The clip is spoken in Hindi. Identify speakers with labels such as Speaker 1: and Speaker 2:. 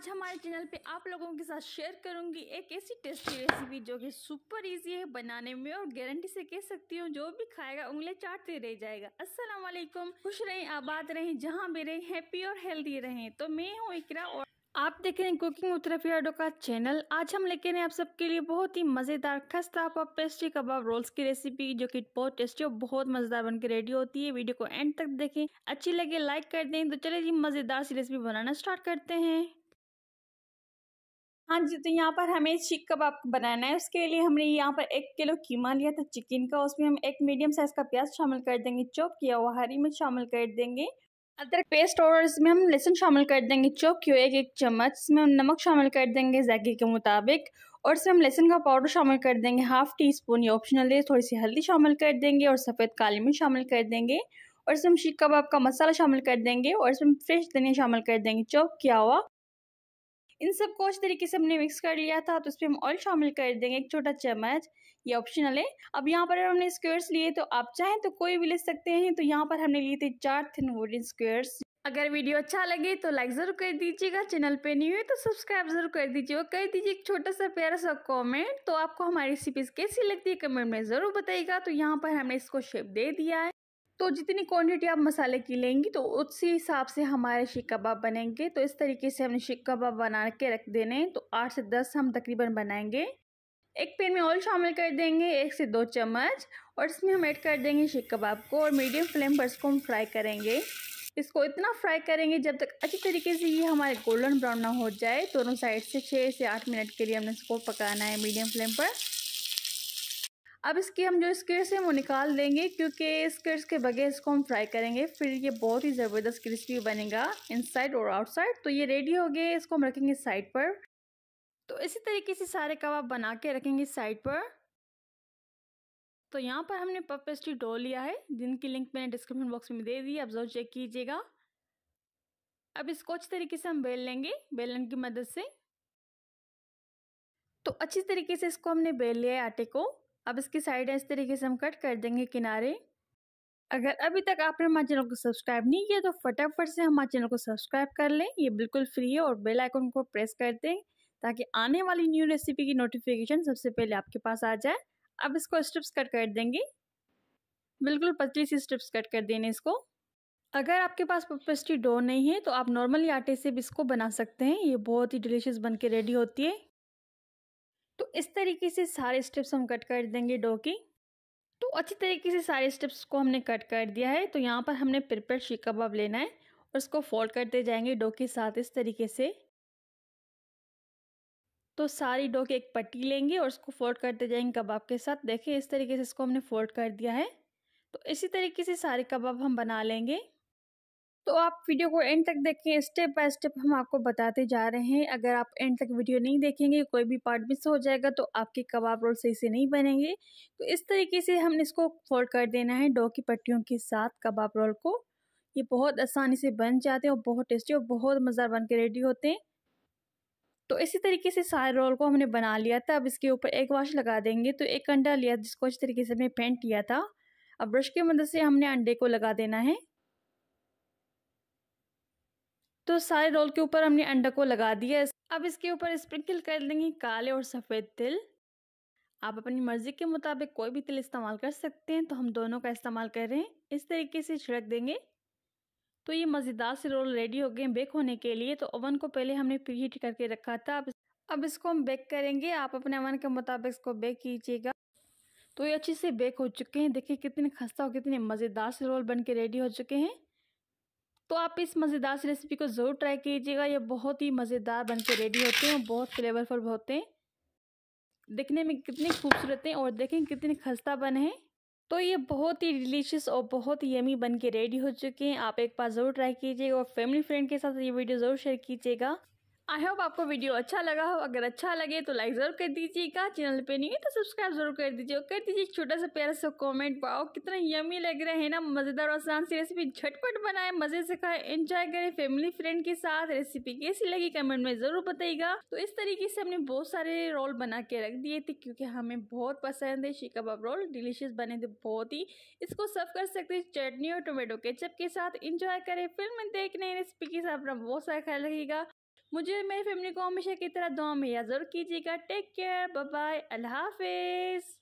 Speaker 1: आज हमारे चैनल पे आप लोगों के साथ शेयर करूंगी एक ऐसी टेस्टी रेसिपी जो कि सुपर इजी है बनाने में और गारंटी से कह सकती हूँ जो भी खाएगा उंगली चाटते रह जाएगा अस्सलाम वालेकुम खुश रहें आबाद रहें जहाँ भी रहें हैप्पी और हेल्दी रहें तो मैं हूँ इकरा और आप देख रहे हैं कुकिंग उत्तराफियाडो का चैनल आज हम लेके हैं आप सबके लिए बहुत ही मज़ेदार खस्ता पॉप पेस्ट्री कबाब रोल्स की रेसिपी जो कि बहुत टेस्टी और बहुत मज़ेदार बनकर रेडी होती है वीडियो को एंड तक देखें अच्छी लगे लाइक कर दें तो चलिए जी मज़ेदार सी रेसिपी बनाना स्टार्ट करते हैं हाँ जी तो यहाँ पर हमें चिक कबाब बनाना है उसके लिए हमने यहाँ पर एक किलो कीमा लिया था चिकन का उसमें हम एक मीडियम साइज़ का प्याज शामिल कर देंगे चॉप किया हुआ हरी मिर्च शामिल कर देंगे अदरक पेस्ट और इसमें हम लहसुन शामिल कर देंगे चॉप किया एक एक चम्मच इसमें हम नमक शामिल कर देंगे जैके के मुताबिक और इसमें हम लहसुन का पाउडर शामिल कर देंगे हाफ टी स्पून ये ऑप्शनल है थोड़ी सी हल्दी शामिल कर देंगे और सफ़ेद काली मिर्च शामिल कर देंगे और इसमें हम शीख कबाब का मसाला शामिल कर देंगे और इसमें फ्रेश धनिया शामिल कर देंगे चॉप किया हुआ इन सब को अच्छी तरीके से हमने मिक्स कर लिया था तो इस पर हम ऑयल शामिल कर देंगे एक छोटा चम्मच ये ऑप्शनल है अब यहाँ पर हमने स्क्वेयर्स लिए तो आप चाहें तो कोई भी ले सकते हैं तो यहाँ पर हमने लिए थे चार थिन वुडन स्क्वेयर्स अगर वीडियो अच्छा लगे तो लाइक ज़रूर कर दीजिएगा चैनल पे नहीं हुए तो सब्सक्राइब ज़रूर कर दीजिए और कर दीजिए एक छोटा सा प्यारा सा कमेंट तो आपको हमारी रेसिपीज़ कैसी लगती है कमेंट में ज़रूर बताइएगा तो यहाँ पर हमने इसको शेप दे दिया है तो जितनी क्वांटिटी आप मसाले की लेंगी तो उसी हिसाब से हमारे शीख कबाब बनेंगे तो इस तरीके से हमने शीख कबाब बना के रख देने तो आठ से दस हम तकरीबन बनाएंगे एक पैन में ऑयल शामिल कर देंगे एक से दो चम्मच और इसमें हम ऐड कर देंगे शीख कबाब को और मीडियम फ्लेम पर इसको हम फ्राई करेंगे इसको इतना फ्राई करेंगे जब तक अच्छी तरीके से ये हमारे गोल्डन ब्राउन ना हो जाए दोनों साइड से छः से आठ मिनट के लिए हमने इसको पकाना है मीडियम फ्लेम पर अब इसकी हम जो स्किर्स हैं वो निकाल देंगे क्योंकि स्किर्स के बगैर इसको हम फ्राई करेंगे फिर ये बहुत ही ज़बरदस्त क्रिस्पी बनेगा इनसाइड और आउटसाइड तो ये रेडी हो गए इसको हम रखेंगे साइड पर तो इसी तरीके से सारे कबाब बना के रखेंगे साइड पर तो यहाँ पर हमने पफ पेस्ट्री डो लिया है जिनकी लिंक मैंने डिस्क्रिप्शन बॉक्स में दे दी है आप ज़रूर चेक कीजिएगा अब इसको अच्छी तरीके से हम बेल लेंगे बेलन की मदद से तो अच्छी तरीके से इसको हमने बेल लिया है आटे को अब इसकी साइड इस तरीके से हम कट कर देंगे किनारे अगर अभी तक आपने हमारे चैनल को सब्सक्राइब नहीं किया तो फटाफट से हमारे चैनल को सब्सक्राइब कर लें ये बिल्कुल फ्री है और बेल आइकन को प्रेस कर दें ताकि आने वाली न्यू रेसिपी की नोटिफिकेशन सबसे पहले आपके पास आ जाए अब इसको स्ट्रिप्स कट कर देंगे बिल्कुल पतली सी स्ट्रिप्स कट कर देने इसको अगर आपके पास पपस्टी डो नहीं है तो आप नॉर्मली आटे से भी इसको बना सकते हैं ये बहुत ही डिलीशियस बन के रेडी होती है तो इस तरीके से सारे स्टेप्स हम कट कर देंगे डो की तो अच्छी तरीके से सारे स्टेप्स को हमने कट कर दिया है तो यहाँ पर हमने प्रिपेयर शीख कबाब लेना है और इसको फोल्ड करते जाएंगे डो के साथ इस तरीके से तो सारी डो की एक पट्टी लेंगे और उसको फोल्ड करते जाएंगे कबाब के साथ देखिए इस तरीके से इसको हमने फोल्ड कर दिया है तो इसी तरीके से सारे कबाब हम बना लेंगे तो आप वीडियो को एंड तक देखें स्टेप बाय स्टेप हम आपको बताते जा रहे हैं अगर आप एंड तक वीडियो नहीं देखेंगे कोई भी पार्ट मिस हो जाएगा तो आपके कबाब रोल सही से नहीं बनेंगे तो इस तरीके से हमने इसको फोल्ड कर देना है डो की पट्टियों के साथ कबाब रोल को ये बहुत आसानी से बन जाते हैं और बहुत टेस्टी और बहुत मज़ेदार बन के रेडी होते हैं तो इसी तरीके से सारे रोल को हमने बना लिया था अब इसके ऊपर एक वाश लगा देंगे तो एक अंडा लिया जिसको अच्छी तरीके से हमने पेंट किया था अब ब्रश की मदद से हमने अंडे को लगा देना है तो सारे रोल के ऊपर हमने अंडा को लगा दिया है अब इसके ऊपर स्प्रिंकल कर देंगे काले और सफ़ेद तिल आप अपनी मर्ज़ी के मुताबिक कोई भी तिल इस्तेमाल कर सकते हैं तो हम दोनों का इस्तेमाल कर रहे हैं इस तरीके से छिड़क देंगे तो ये मज़ेदार से रोल रेडी हो गए बेक होने के लिए तो ओवन को पहले हमने प्रीहीट करके रखा था अब इसको हम बेक करेंगे आप अपने ओवन के मुताबिक इसको बेक कीजिएगा तो ये अच्छे से बेक हो चुके हैं देखिए कितने खस्ता और कितने मज़ेदार से रोल बन के रेडी हो चुके हैं तो आप इस मज़ेदार सी रेसिपी को ज़रूर ट्राई कीजिएगा ये बहुत ही मज़ेदार बन के रेडी होते हैं बहुत फ्लेवरफुल होते हैं दिखने में कितने खूबसूरत हैं और देखें कितने खस्ता बने हैं तो ये बहुत ही डिलीशियस और बहुत ही यमी बन के रेडी हो चुके हैं आप एक बार ज़रूर ट्राई कीजिएगा और फैमिली फ्रेंड के साथ ये वीडियो ज़रूर शेयर कीजिएगा आई होप आपको वीडियो अच्छा लगा हो अगर अच्छा लगे तो लाइक ज़रूर कर दीजिएगा चैनल पे नहीं है तो सब्सक्राइब जरूर कर दीजिए और कर दीजिए छोटा सा प्यारा सा कमेंट पाओ कितना यमी लग रहा है ना मज़ेदार और आसान सी रेसिपी झटपट बनाए मज़े से खाए एंजॉय करें फैमिली फ्रेंड के साथ रेसिपी कैसी लगी कमेंट में ज़रूर बताइएगा तो इस तरीके से हमने बहुत सारे रोल बना के रख दिए थे क्योंकि हमें बहुत पसंद है बाब रोल डिलीशियस बने थे बहुत ही इसको सर्व कर सकते हैं चटनी और टोमेटो केचप के साथ इंजॉय करें फिल्म रहे रेसिपी के साथ अपना बहुत सारा ख्याल रखिएगा मुझे मेरी फैमिली को हमेशा की तरह दुआ में याद जरूर कीजिएगा टेक केयर बाय अल्लाह हाफिज़